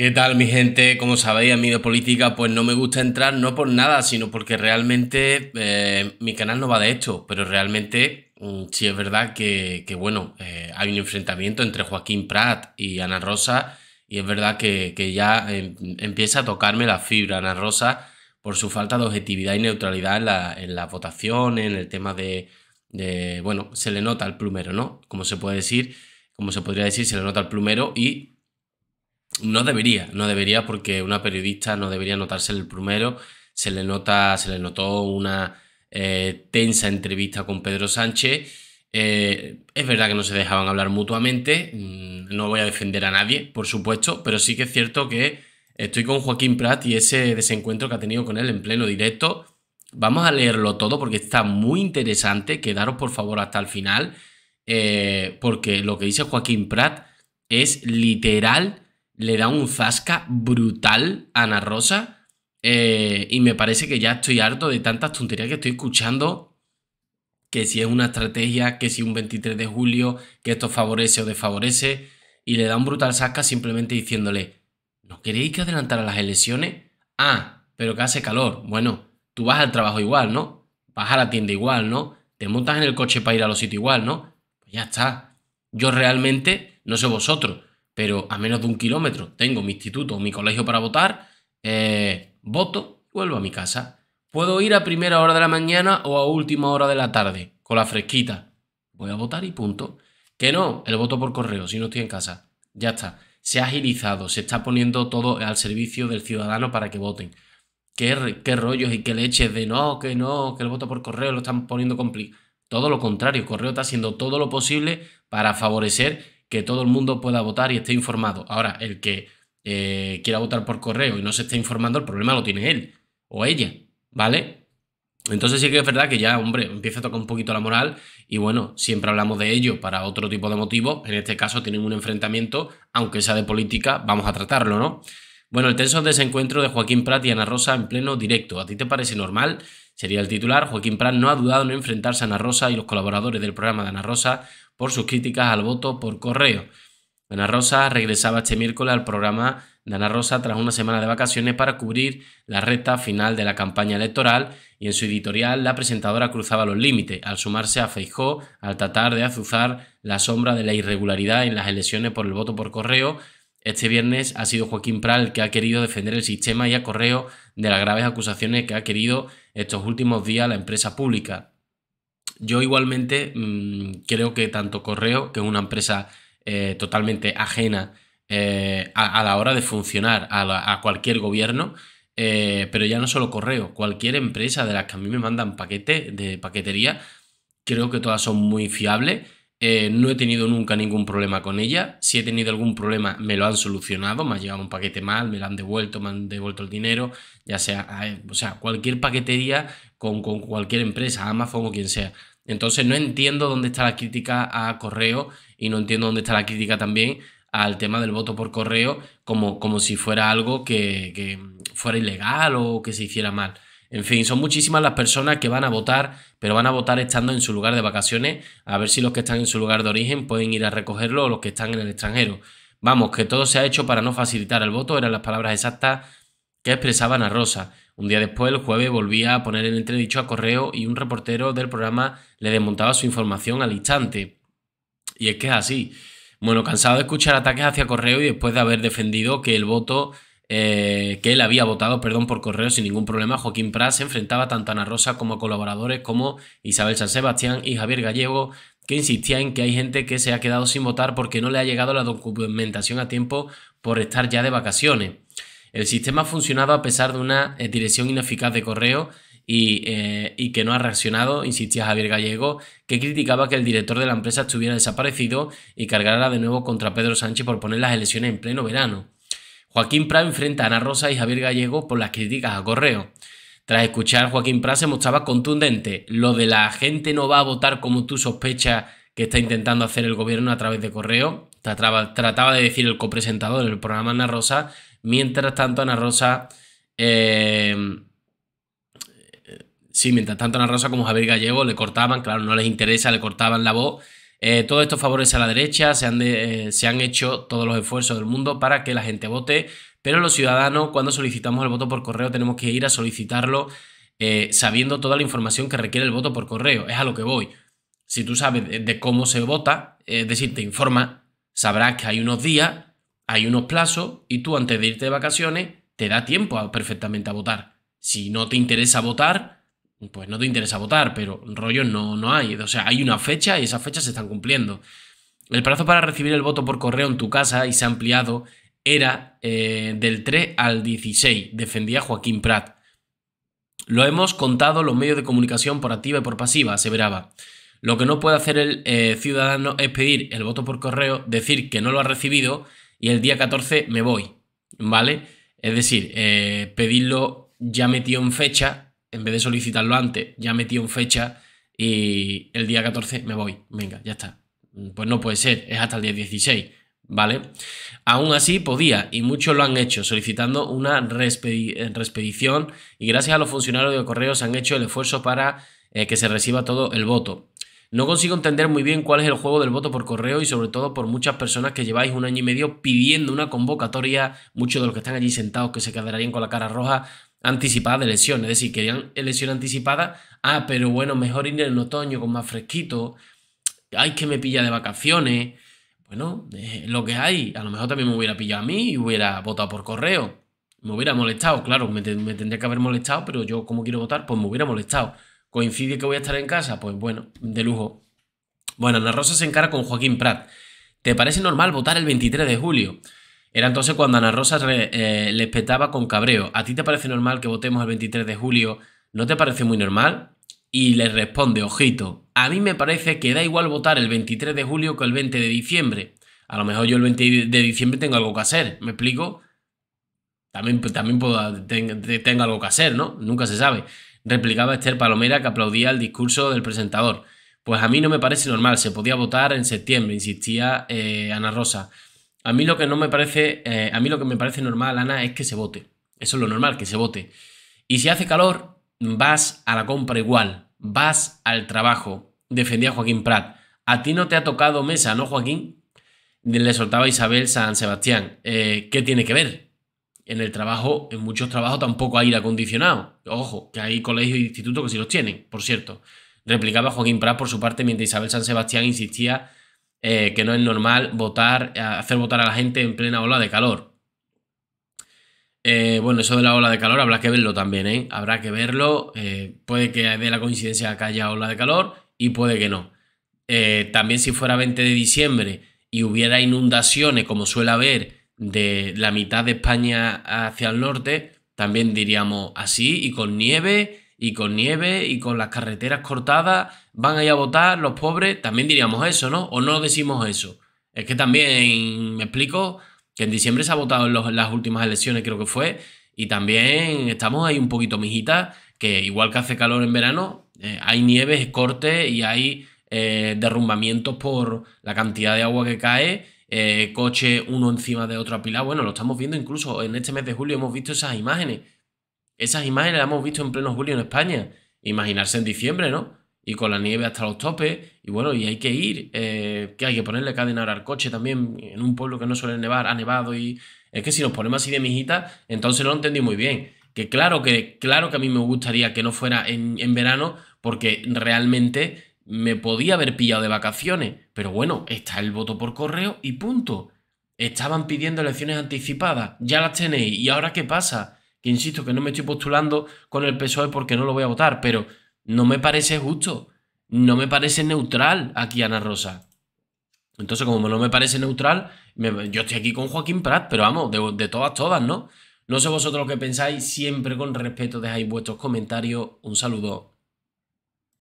¿Qué tal mi gente? Como sabéis, a mí de política pues no me gusta entrar, no por nada, sino porque realmente eh, mi canal no va de esto, pero realmente mm, sí es verdad que, bueno, eh, hay un enfrentamiento entre Joaquín Prat y Ana Rosa y es verdad que, ya em, empieza a tocarme la fibra Ana Rosa por su falta de objetividad y neutralidad en, la, las votaciones, en el tema de, bueno, se le nota al plumero, ¿no? Como se puede decir, como se podría decir, se le nota el plumero y no debería, no debería porque una periodista no debería notarse el primero. Se le nota, se le notó una eh, tensa entrevista con Pedro Sánchez. Eh, es verdad que no se dejaban hablar mutuamente. Mm, no voy a defender a nadie, por supuesto, pero sí que es cierto que estoy con Joaquín Prat y ese desencuentro que ha tenido con él en pleno directo. Vamos a leerlo todo porque está muy interesante. Quedaros por favor hasta el final, eh, porque lo que dice Joaquín Prat es literal le da un zasca brutal a Ana Rosa. Eh, y me parece que ya estoy harto de tantas tonterías que estoy escuchando. Que si es una estrategia, que si un 23 de julio, que esto favorece o desfavorece. Y le da un brutal zasca simplemente diciéndole, ¿no queréis que adelantara las elecciones? Ah, pero que hace calor. Bueno, tú vas al trabajo igual, ¿no? Vas a la tienda igual, ¿no? Te montas en el coche para ir a los sitios igual, ¿no? Pues ya está. Yo realmente, no sé vosotros, pero a menos de un kilómetro tengo mi instituto mi colegio para votar, eh, voto vuelvo a mi casa. Puedo ir a primera hora de la mañana o a última hora de la tarde, con la fresquita. Voy a votar y punto. Que no, el voto por correo, si no estoy en casa. Ya está. Se ha agilizado, se está poniendo todo al servicio del ciudadano para que voten. Qué, qué rollos y qué leches de no, que no, que el voto por correo lo están poniendo complicado. Todo lo contrario, correo está haciendo todo lo posible para favorecer que todo el mundo pueda votar y esté informado. Ahora, el que eh, quiera votar por correo y no se esté informando, el problema lo tiene él o ella, ¿vale? Entonces sí que es verdad que ya, hombre, empieza a tocar un poquito la moral y bueno, siempre hablamos de ello para otro tipo de motivos. En este caso tienen un enfrentamiento, aunque sea de política, vamos a tratarlo, ¿no? Bueno, el tenso desencuentro de Joaquín Prat y Ana Rosa en pleno directo. ¿A ti te parece normal? Sería el titular. Joaquín Prat no ha dudado en enfrentarse a Ana Rosa y los colaboradores del programa de Ana Rosa por sus críticas al voto por correo. Ana Rosa regresaba este miércoles al programa de Ana Rosa tras una semana de vacaciones para cubrir la recta final de la campaña electoral y en su editorial la presentadora cruzaba los límites al sumarse a Feijó al tratar de azuzar la sombra de la irregularidad en las elecciones por el voto por correo. Este viernes ha sido Joaquín Pral que ha querido defender el sistema y a correo de las graves acusaciones que ha querido estos últimos días la empresa pública. Yo igualmente mm, creo que tanto Correo, que es una empresa eh, totalmente ajena eh, a, la hora de funcionar a, cualquier gobierno, eh, pero ya no solo Correo, cualquier empresa de las que a mí me mandan paquete de paquetería, creo que todas son muy fiables. no he tenido nunca ningún problema con ella. Si he tenido algún problema, me lo han solucionado. Me ha llegado un paquete mal, me lo han devuelto, me han devuelto el dinero. Ya sea, o sea, cualquier paquetería con cualquier empresa, Amazon o quien sea. Entonces no entiendo dónde está la crítica a correo y no entiendo dónde está la crítica también al tema del voto por correo como, como si fuera algo que, que fuera ilegal o que se hiciera mal. En fin, son muchísimas las personas que van a votar, pero van a votar estando en su lugar de vacaciones, a ver si los que están en su lugar de origen pueden ir a recogerlo o los que están en el extranjero. Vamos, que todo se ha hecho para no facilitar el voto, eran las palabras exactas que expresaban a Rosa. Un día después, el jueves, volvía a poner en entredicho a Correo y un reportero del programa le desmontaba su información al instante. Y es que es así. Bueno, cansado de escuchar ataques hacia Correo y después de haber defendido que el voto eh, que él había votado perdón, por correo sin ningún problema, Joaquín Prat se enfrentaba tanto a Ana Rosa como a colaboradores como Isabel San Sebastián y Javier Gallego, que insistía en que hay gente que se ha quedado sin votar porque no le ha llegado la documentación a tiempo por estar ya de vacaciones. El sistema ha funcionado a pesar de una eh, dirección ineficaz de correo eh, y, que no ha reaccionado, insistía Javier Gallego, que criticaba que el director de la empresa estuviera desaparecido y cargara de nuevo contra Pedro Sánchez por poner las elecciones en pleno verano. Joaquín Prat enfrenta a Ana Rosa y Javier Gallego por las críticas a correo. Tras escuchar, Joaquín Pra se mostraba contundente. Lo de la gente no va a votar como tú sospechas que está intentando hacer el gobierno a través de correo, trataba, trataba de decir el copresentador del programa Ana Rosa, Mientras tanto, Ana Rosa. Eh, sí, mientras tanto, Ana Rosa como Javier Gallego le cortaban, claro, no les interesa, le cortaban la voz. Eh, todos estos favores a la derecha se han, eh, se han hecho todos los esfuerzos del mundo para que la gente vote, pero los ciudadanos, cuando solicitamos el voto por correo, tenemos que ir a solicitarlo eh, sabiendo toda la información que requiere el voto por correo. Es a lo que voy. Si tú sabes de, de cómo se vota, es decir, te informa, sabrás que hay unos días hay unos plazos y tú antes de irte de vacaciones te da tiempo perfectamente a votar. Si no te interesa votar, pues no te interesa votar, pero rollo no, no hay. O sea, hay una fecha y esas fechas se están cumpliendo. El plazo para recibir el voto por correo en tu casa y se ha ampliado era eh, del 3 al 16, defendía Joaquín Prat. Lo hemos contado los medios de comunicación por activa y por pasiva, aseveraba. Lo que no puede hacer el eh, ciudadano es pedir el voto por correo, decir que no lo ha recibido y el día 14 me voy, ¿vale? Es decir, eh, pedirlo ya metido en fecha, en vez de solicitarlo antes, ya metido en fecha y el día 14 me voy, venga, ya está. Pues no puede ser, es hasta el día 16. ¿vale? Aún así podía, y muchos lo han hecho, solicitando una eh, respedición y gracias a los funcionarios de correos han hecho el esfuerzo para eh, que se reciba todo el voto. No consigo entender muy bien cuál es el juego del voto por correo y sobre todo por muchas personas que lleváis un año y medio pidiendo una convocatoria, muchos de los que están allí sentados que se quedarían con la cara roja anticipada de elección, es decir, querían elección anticipada, ah, pero bueno, mejor ir en otoño con más fresquito, ay, que me pilla de vacaciones, bueno, lo que hay, a lo mejor también me hubiera pillado a mí y hubiera votado por correo, me hubiera molestado, claro, me, me tendría que haber molestado, pero yo como quiero votar, pues me hubiera molestado ¿Coincide que voy a estar en casa? Pues bueno, de lujo. Bueno, Ana Rosa se encara con Joaquín Prat. ¿Te parece normal votar el 23 de julio? Era entonces cuando Ana Rosa eh, ...le espetaba petaba con cabreo. ¿A ti te parece normal que votemos el 23 de julio? ¿No te parece muy normal? Y le responde, ojito, a mí me parece que da igual votar el 23 de julio que el 20 de diciembre. A lo mejor yo el 20 de diciembre tengo algo que hacer, ¿me explico? También, pues, también puedo, tengo algo que hacer, ¿no? Nunca se sabe replicaba Esther Palomera que aplaudía el discurso del presentador. Pues a mí no me parece normal, se podía votar en septiembre, insistía eh, Ana Rosa. A mí lo que no me parece, eh, a mí lo que me parece normal, Ana, es que se vote. Eso es lo normal, que se vote. Y si hace calor, vas a la compra igual, vas al trabajo, defendía Joaquín Prat. A ti no te ha tocado mesa, ¿no, Joaquín? Le soltaba Isabel San Sebastián. Eh, ¿Qué tiene que ver? en el trabajo, en muchos trabajos tampoco hay aire acondicionado. Ojo, que hay colegios e institutos que sí los tienen, por cierto. Replicaba Joaquín Prat por su parte, mientras Isabel San Sebastián insistía eh, que no es normal votar, hacer votar a la gente en plena ola de calor. Eh, bueno, eso de la ola de calor habrá que verlo también, ¿eh? Habrá que verlo. Eh, puede que dé la coincidencia que haya ola de calor y puede que no. también si fuera 20 de diciembre y hubiera inundaciones como suele haber de la mitad de España hacia el norte, también diríamos así, y con nieve, y con nieve, y con las carreteras cortadas, van a ir a votar los pobres, también diríamos eso, ¿no? O no decimos eso. Es que también, me explico, que en diciembre se ha votado en, las últimas elecciones, creo que fue, y también estamos ahí un poquito mijitas, que igual que hace calor en verano, eh, hay nieves, cortes y hay eh, derrumbamientos por la cantidad de agua que cae eh, coche uno encima de otro apilado. Bueno, lo estamos viendo incluso en este mes de julio, hemos visto esas imágenes. Esas imágenes las hemos visto en pleno julio en España. Imaginarse en diciembre, ¿no? Y con la nieve hasta los topes. Y bueno, y hay que ir, eh, que hay que ponerle cadena al coche también en un pueblo que no suele nevar, ha nevado y... Es que si nos ponemos así de mijita, entonces lo entendí muy bien. Que claro que, claro que a mí me gustaría que no fuera en, en verano, porque realmente me podía haber pillado de vacaciones, pero bueno, está el voto por correo y punto. Estaban pidiendo elecciones anticipadas, ya las tenéis, ¿y ahora qué pasa? Que insisto que no me estoy postulando con el PSOE porque no lo voy a votar, pero no me parece justo, no me parece neutral aquí Ana Rosa. Entonces, como no me parece neutral, yo estoy aquí con Joaquín Prat, pero vamos, de, de todas, todas, ¿no? No sé vosotros lo que pensáis, siempre con respeto dejáis vuestros comentarios. Un saludo.